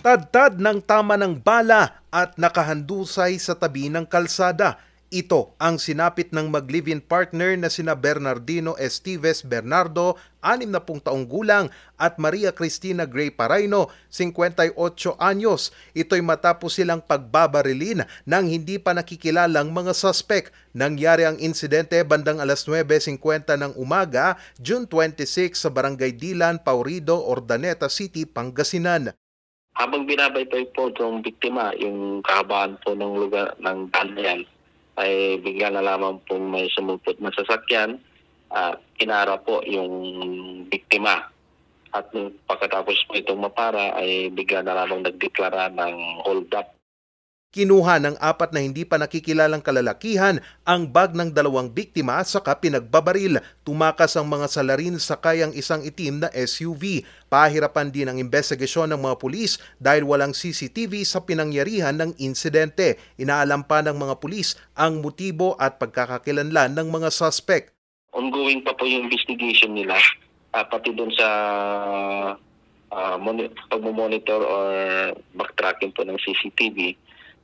Tad-tad ng tama ng bala at nakahandusay sa tabi ng kalsada. Ito ang sinapit ng mag-live-in partner na sina Bernardino Estives Bernardo, 60 taong gulang, at Maria Cristina Gray Paraino, 58 anyos. Ito'y matapos silang pagbabarilin ng hindi pa nakikilalang mga suspek. Nangyari ang insidente bandang alas 9.50 ng umaga, June 26 sa Barangay Dilan, Paurido, Ordaneta City, Pangasinan. Habang binabaytay po itong biktima, yung kahabaan po ng lugar ng daan ay bigla na lamang pong may sumulpot na sasakyan at uh, kinara po yung biktima. At pagkatapos po itong mapara ay bigla na lamang nagdeklara ng hold up Kinuha ng apat na hindi pa nakikilalang kalalakihan ang bag ng dalawang biktima saka pinagbabaril. Tumakas ang mga salarin sa kayang isang itim na SUV. Pahirapan din ang investigasyon ng mga pulis dahil walang CCTV sa pinangyarihan ng insidente. Inaalam pa ng mga pulis ang motibo at pagkakakilanlan ng mga suspect. Ongoing pa po yung investigation nila uh, pati doon sa uh, pagmomonitor or backtracking po ng CCTV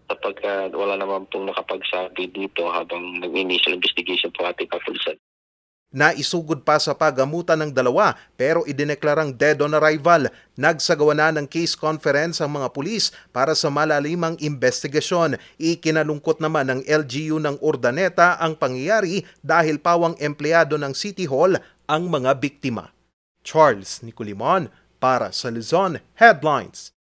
kapag uh, wala naman pong nakapagsabi dito habang nag-initial investigation po ating kapulisan. Naisugod pa sa pagamutan ng dalawa pero idineklarang dead on arrival. Nagsagawa na ng case conference ang mga pulis para sa malalimang investigasyon. Ikinalungkot naman ng LGU ng Ordaneta ang pangyayari dahil pawang empleyado ng City Hall ang mga biktima. Charles Nicolimon para sa Luzon Headlines.